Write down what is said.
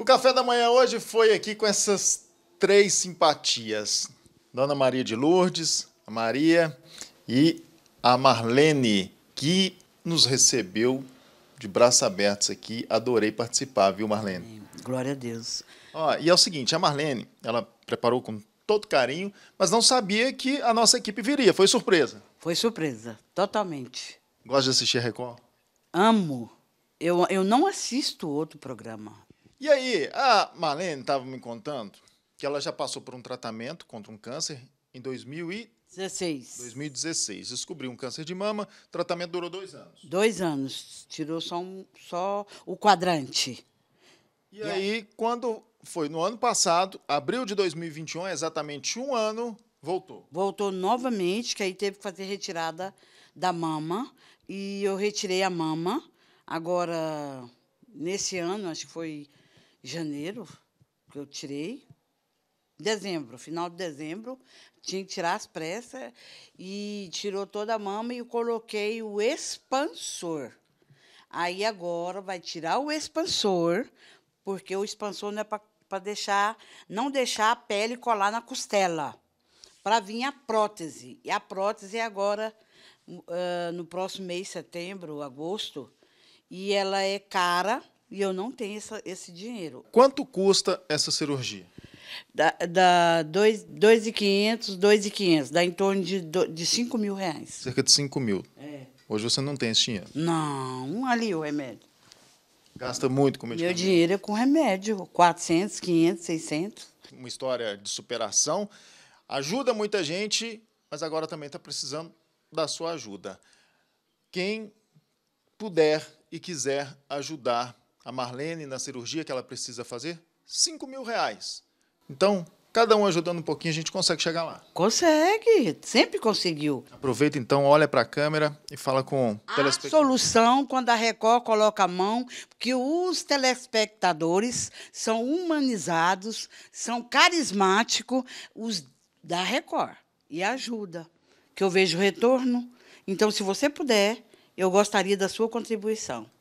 O café da manhã hoje foi aqui com essas três simpatias: Dona Maria de Lourdes, a Maria e a Marlene, que nos recebeu de braços abertos aqui. Adorei participar, viu, Marlene? Glória a Deus. Ó, e é o seguinte: a Marlene, ela preparou com todo carinho, mas não sabia que a nossa equipe viria. Foi surpresa. Foi surpresa, totalmente. Gosta de assistir Record? Amo. Eu, eu não assisto outro programa. E aí, a Marlene estava me contando que ela já passou por um tratamento contra um câncer em 2016. 2016. Descobriu um câncer de mama, o tratamento durou dois anos. Dois anos. Tirou só, um, só o quadrante. E, e aí, é. quando foi no ano passado, abril de 2021, exatamente um ano, voltou. Voltou novamente, que aí teve que fazer retirada da mama. E eu retirei a mama. Agora, nesse ano, acho que foi janeiro que eu tirei, dezembro, final de dezembro, tinha que tirar as pressas e tirou toda a mama e coloquei o expansor. Aí agora vai tirar o expansor, porque o expansor não é para deixar, não deixar a pele colar na costela, para vir a prótese. E a prótese é agora uh, no próximo mês, setembro, agosto, e ela é cara, e eu não tenho essa, esse dinheiro. Quanto custa essa cirurgia? Dá, dois 2,500, 2,500. Dá em torno de, de 5 mil reais. Cerca de 5 mil. É. Hoje você não tem esse dinheiro? Não, ali o remédio. Gasta muito com medicamento? Meu dinheiro é com remédio. 400, 500, 600. Uma história de superação. Ajuda muita gente, mas agora também está precisando da sua ajuda. Quem puder e quiser ajudar a Marlene na cirurgia que ela precisa fazer? 5 mil reais. Então, cada um ajudando um pouquinho, a gente consegue chegar lá. Consegue, sempre conseguiu. Aproveita então, olha para a câmera e fala com o telespectador. A solução, quando a Record coloca a mão, que os telespectadores são humanizados, são carismáticos, os da Record, e ajuda, que eu vejo retorno. Então, se você puder, eu gostaria da sua contribuição.